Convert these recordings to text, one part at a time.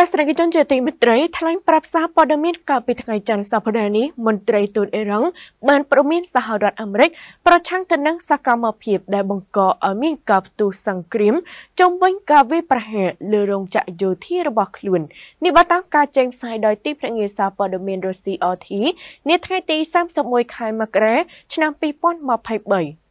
ទស្សនិកជនជាទីមេត្រីថ្លែងប្រាប់សារព័ត៌មានកាលពីថ្ងៃច័ន្ទសប្តាហ៍នេះមន្ត្រីទូតអ៊ីរ៉ង់បានប្រមានសហរដ្ឋអាមេរិកប្រឆាំងទៅនឹងសកម្មភាពដែលបង្កឲ្យមានការផ្ទុះសង្គ្រាមជំវិញការវាយប្រហារលើរោងចក្រយោធារបស់ខ្លួននេះបើតាមការចេញផ្សាយដោយទីភ្នាក់ងារសារព័ត៌មានរុស្ស៊ី RT នាថ្ងៃទី31ខែមករាឆ្នាំ2023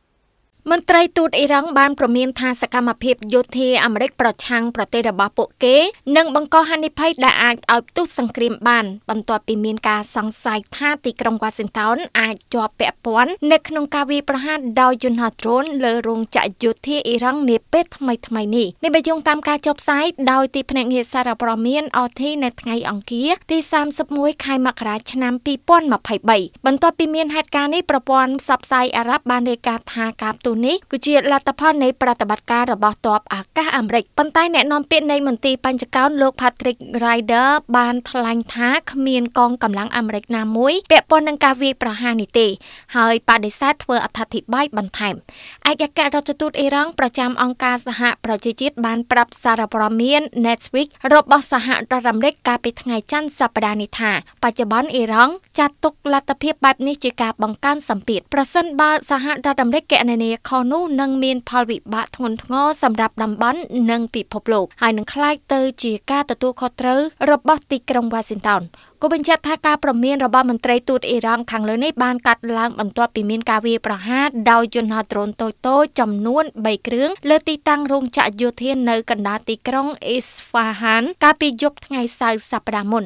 មន្ត្រីទូតអ៊ីរ៉ង់បានប្រមានថាសកម្មភាពយោធាអាមេរិកប្រឆាំងប្រទេសរបស់ពួកគេនឹងបង្កហានិភ័យដែលអាចឲ្យផ្ទុះសង្គ្រាមបាន បន្ទាប់ពីមានការសង្ស័យថាទីក្រុង Washington អាចជាប់ពាក់ព័ន្ធនៅក្នុងការវាយប្រហារដោយយន្តហោះ drone លើរោងចក្រយោធាអ៊ីរ៉ង់នាពេលថ្មីៗនេះនេះបើយោងតាមការចុះផ្សាយដោយទីភ្នាក់ងារសារព័ត៌មាន RT នៅថ្ងៃអង្គារទី31ខែមករាឆ្នាំ2023បន្ទាប់ពីមានហេតុការណ៍នេះប្រព័ន្ធផ្សព្វផ្សាយអារ៉ាប់បានរាយការណ៍ថាការផ្ទុះនេះគឺជាលទ្ធផលនៃប្រតិបត្តិការរបស់ទ័ពអាកាសអាមេរិកប៉ុន្តែអ្នកនាំពាក្យនៃមន្ទីរបញ្ចកោនលោក Patrick Ryder បានថ្លែងថាគ្មានកងកម្លាំងអាមេរិកណាមួយពាក់ព័ន្ធនឹងការវាយប្រហារនេះទេ ហើយបដិសេធធ្វើអត្ថាធិប្បាយបន្ថែមឯកអគ្គរដ្ឋទូតអ៊ីរ៉ង់ប្រចាំអង្គការសហប្រជាជាតិបានប្រាប់សារព័ត៌មាន Netflix របស់សហរដ្ឋអាមេរិកកាលពីថ្ងៃច័ន្ទសប្តាហ៍នេះថាបច្ចុប្បន្នអ៊ីរ៉ង់ចាត់ទុកលទ្ធភាពបែបនេះជាការបង្កើនសម្ពាធប្រសិនបើសហរដ្ឋអាមេរិកកណនីខុសនោះនឹងមានផលវិបាកធ្ងន់ធ្ងរសម្រាប់តំបន់និងពិភពលោកហើយនឹងក្លាយទៅជាការទទួលខុសត្រូវរបស់ទីក្រុង Washington គូបញ្ជាក់ថាការប្រមានរបស់មន្ត្រីទូតអ៊ីរ៉ង់ខាងលើនេះបានកាត់ឡើងបន្ទាប់ពីមានការវាយប្រហារដោយយន្តហោះដ្រូនតូចតូចចំនួន3គ្រឿងលើទីតាំងរោងចក្រយោធានៅកណ្ដាលទីក្រុងអ៊ីស្ហ្វាហាន កាលពីយប់ថ្ងៃសៅរ៍សប្តាហ៍មុន